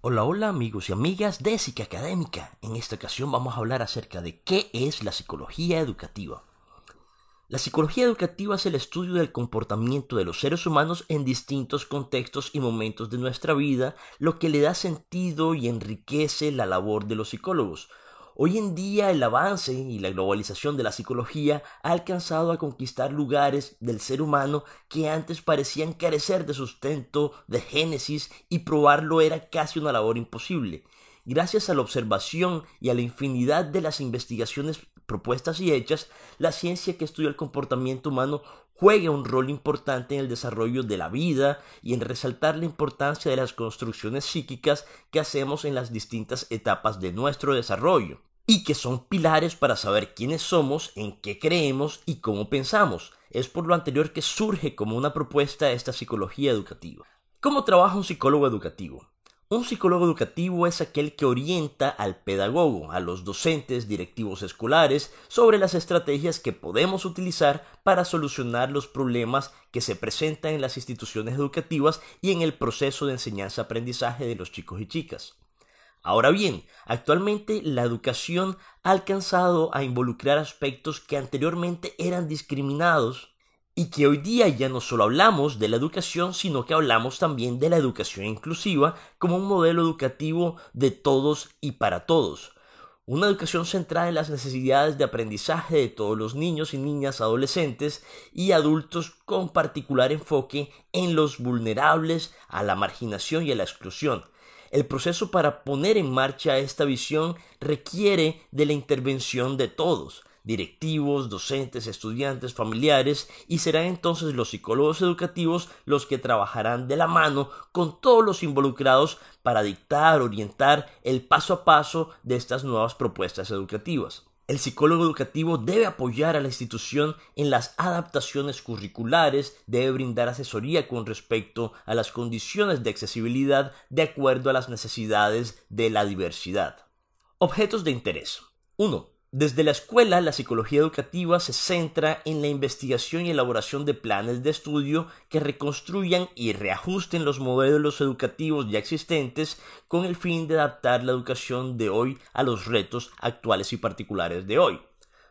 Hola, hola amigos y amigas de Psique Académica. En esta ocasión vamos a hablar acerca de qué es la psicología educativa. La psicología educativa es el estudio del comportamiento de los seres humanos en distintos contextos y momentos de nuestra vida, lo que le da sentido y enriquece la labor de los psicólogos. Hoy en día el avance y la globalización de la psicología ha alcanzado a conquistar lugares del ser humano que antes parecían carecer de sustento, de génesis, y probarlo era casi una labor imposible. Gracias a la observación y a la infinidad de las investigaciones propuestas y hechas, la ciencia que estudia el comportamiento humano juega un rol importante en el desarrollo de la vida y en resaltar la importancia de las construcciones psíquicas que hacemos en las distintas etapas de nuestro desarrollo y que son pilares para saber quiénes somos, en qué creemos y cómo pensamos. Es por lo anterior que surge como una propuesta esta psicología educativa. ¿Cómo trabaja un psicólogo educativo? Un psicólogo educativo es aquel que orienta al pedagogo, a los docentes, directivos escolares, sobre las estrategias que podemos utilizar para solucionar los problemas que se presentan en las instituciones educativas y en el proceso de enseñanza-aprendizaje de los chicos y chicas. Ahora bien, actualmente la educación ha alcanzado a involucrar aspectos que anteriormente eran discriminados y que hoy día ya no solo hablamos de la educación, sino que hablamos también de la educación inclusiva como un modelo educativo de todos y para todos. Una educación centrada en las necesidades de aprendizaje de todos los niños y niñas, adolescentes y adultos con particular enfoque en los vulnerables a la marginación y a la exclusión, el proceso para poner en marcha esta visión requiere de la intervención de todos directivos, docentes, estudiantes, familiares, y serán entonces los psicólogos educativos los que trabajarán de la mano con todos los involucrados para dictar, orientar el paso a paso de estas nuevas propuestas educativas. El psicólogo educativo debe apoyar a la institución en las adaptaciones curriculares, debe brindar asesoría con respecto a las condiciones de accesibilidad de acuerdo a las necesidades de la diversidad. Objetos de interés. 1. Desde la escuela, la psicología educativa se centra en la investigación y elaboración de planes de estudio que reconstruyan y reajusten los modelos educativos ya existentes con el fin de adaptar la educación de hoy a los retos actuales y particulares de hoy.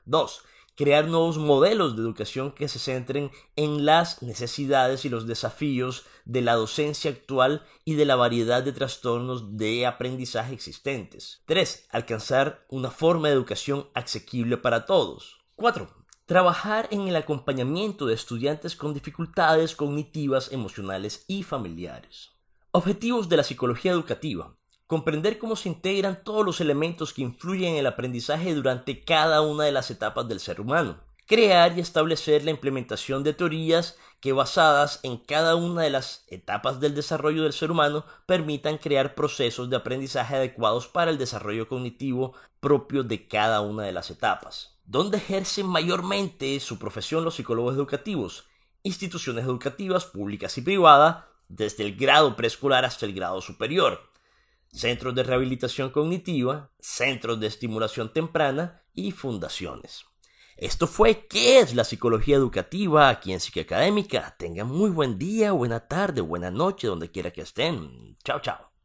2 crear nuevos modelos de educación que se centren en las necesidades y los desafíos de la docencia actual y de la variedad de trastornos de aprendizaje existentes. 3. Alcanzar una forma de educación asequible para todos. 4. Trabajar en el acompañamiento de estudiantes con dificultades cognitivas, emocionales y familiares. Objetivos de la psicología educativa comprender cómo se integran todos los elementos que influyen en el aprendizaje durante cada una de las etapas del ser humano, crear y establecer la implementación de teorías que basadas en cada una de las etapas del desarrollo del ser humano permitan crear procesos de aprendizaje adecuados para el desarrollo cognitivo propio de cada una de las etapas. ¿Dónde ejercen mayormente su profesión los psicólogos educativos? Instituciones educativas públicas y privadas, desde el grado preescolar hasta el grado superior centros de rehabilitación cognitiva, centros de estimulación temprana y fundaciones. Esto fue ¿Qué es la psicología educativa aquí en Psique Académica? Tengan muy buen día, buena tarde, buena noche, donde quiera que estén. Chao, chao.